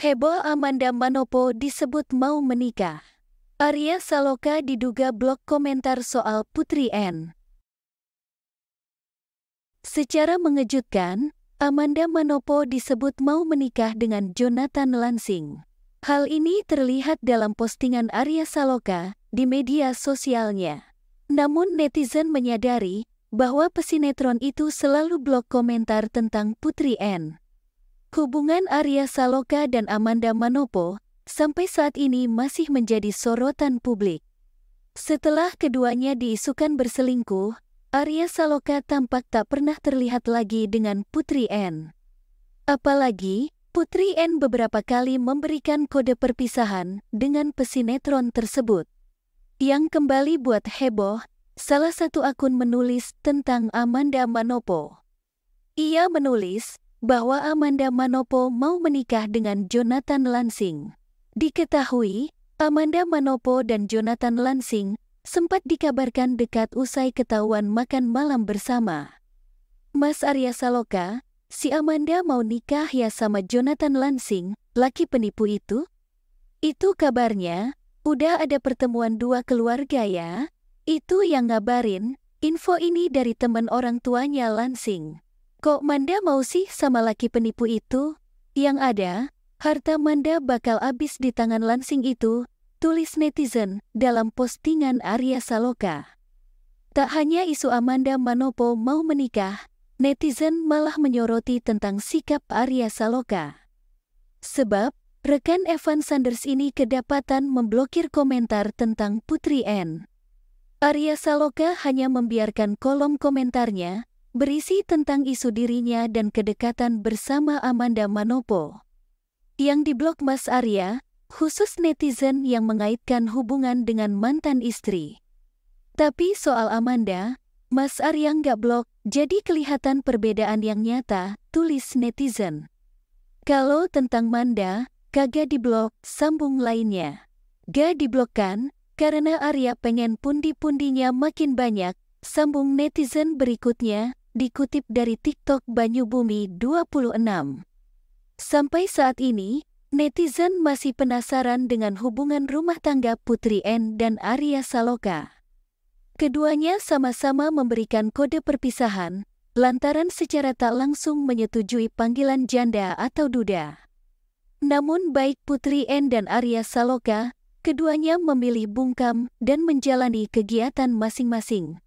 Heboh Amanda Manopo disebut mau menikah. Arya Saloka diduga blok komentar soal Putri N. Secara mengejutkan, Amanda Manopo disebut mau menikah dengan Jonathan Lansing. Hal ini terlihat dalam postingan Arya Saloka di media sosialnya. Namun netizen menyadari bahwa pesinetron itu selalu blok komentar tentang Putri N. Hubungan Arya Saloka dan Amanda Manopo sampai saat ini masih menjadi sorotan publik. Setelah keduanya diisukan berselingkuh, Arya Saloka tampak tak pernah terlihat lagi dengan Putri N. Apalagi, Putri N beberapa kali memberikan kode perpisahan dengan pesinetron tersebut. Yang kembali buat heboh, salah satu akun menulis tentang Amanda Manopo. Ia menulis, bahwa Amanda Manopo mau menikah dengan Jonathan Lansing. Diketahui, Amanda Manopo dan Jonathan Lansing sempat dikabarkan dekat usai ketahuan makan malam bersama. Mas Arya Saloka, si Amanda mau nikah ya sama Jonathan Lansing, laki penipu itu? Itu kabarnya, udah ada pertemuan dua keluarga ya? Itu yang ngabarin, info ini dari teman orang tuanya Lansing. Kok Manda mau sih sama laki penipu itu? Yang ada, harta Manda bakal habis di tangan lansing itu, tulis netizen dalam postingan Arya Saloka. Tak hanya isu Amanda Manopo mau menikah, netizen malah menyoroti tentang sikap Arya Saloka. Sebab, rekan Evan Sanders ini kedapatan memblokir komentar tentang Putri N. Arya Saloka hanya membiarkan kolom komentarnya, berisi tentang isu dirinya dan kedekatan bersama Amanda Manopo. Yang diblok Mas Arya, khusus netizen yang mengaitkan hubungan dengan mantan istri. Tapi soal Amanda, Mas Arya nggak blok, jadi kelihatan perbedaan yang nyata, tulis netizen. Kalau tentang Manda, kagak diblok, sambung lainnya. Gak diblokkan, karena Arya pengen pundi-pundinya makin banyak, sambung netizen berikutnya, dikutip dari TikTok Banyubumi 26. Sampai saat ini, netizen masih penasaran dengan hubungan rumah tangga Putri N dan Arya Saloka. Keduanya sama-sama memberikan kode perpisahan, lantaran secara tak langsung menyetujui panggilan janda atau duda. Namun baik Putri N dan Arya Saloka, keduanya memilih bungkam dan menjalani kegiatan masing-masing